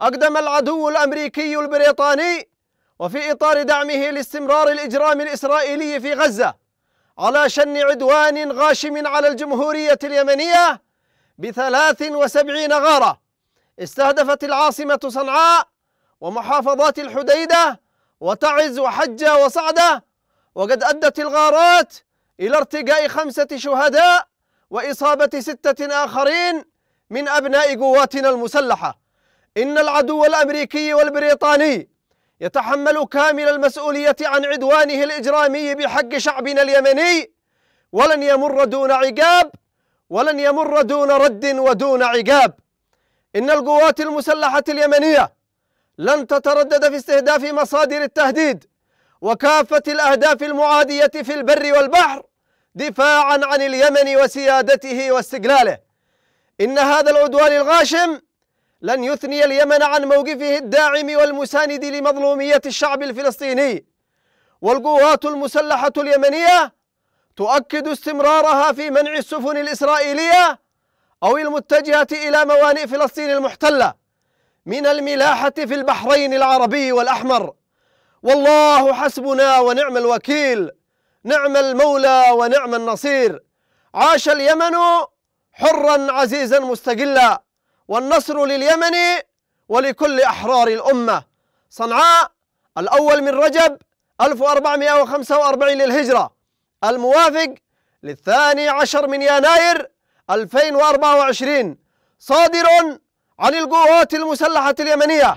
أقدم العدو الأمريكي البريطاني وفي إطار دعمه لاستمرار الإجرام الإسرائيلي في غزة على شن عدوان غاشم على الجمهورية اليمنية بثلاث وسبعين غارة استهدفت العاصمة صنعاء ومحافظات الحديدة وتعز وحجة وصعدة وقد أدت الغارات إلى ارتقاء خمسة شهداء وإصابة ستة آخرين من أبناء قواتنا المسلحة إن العدو الأمريكي والبريطاني يتحمل كامل المسؤولية عن عدوانه الإجرامي بحق شعبنا اليمني ولن يمر دون عقاب ولن يمر دون رد ودون عقاب إن القوات المسلحة اليمنية لن تتردد في استهداف مصادر التهديد وكافة الأهداف المعادية في البر والبحر دفاعا عن اليمن وسيادته واستقلاله إن هذا العدوان الغاشم لن يثني اليمن عن موقفه الداعم والمساند لمظلومية الشعب الفلسطيني والقوات المسلحة اليمنية تؤكد استمرارها في منع السفن الإسرائيلية أو المتجهة إلى موانئ فلسطين المحتلة من الملاحة في البحرين العربي والأحمر والله حسبنا ونعم الوكيل نعم المولى ونعم النصير عاش اليمن حرا عزيزا مستقلا والنصر لليمن ولكل أحرار الأمة صنعاء الأول من رجب 1445 للهجرة الموافق للثاني عشر من يناير 2024 صادر عن القوات المسلحة اليمنية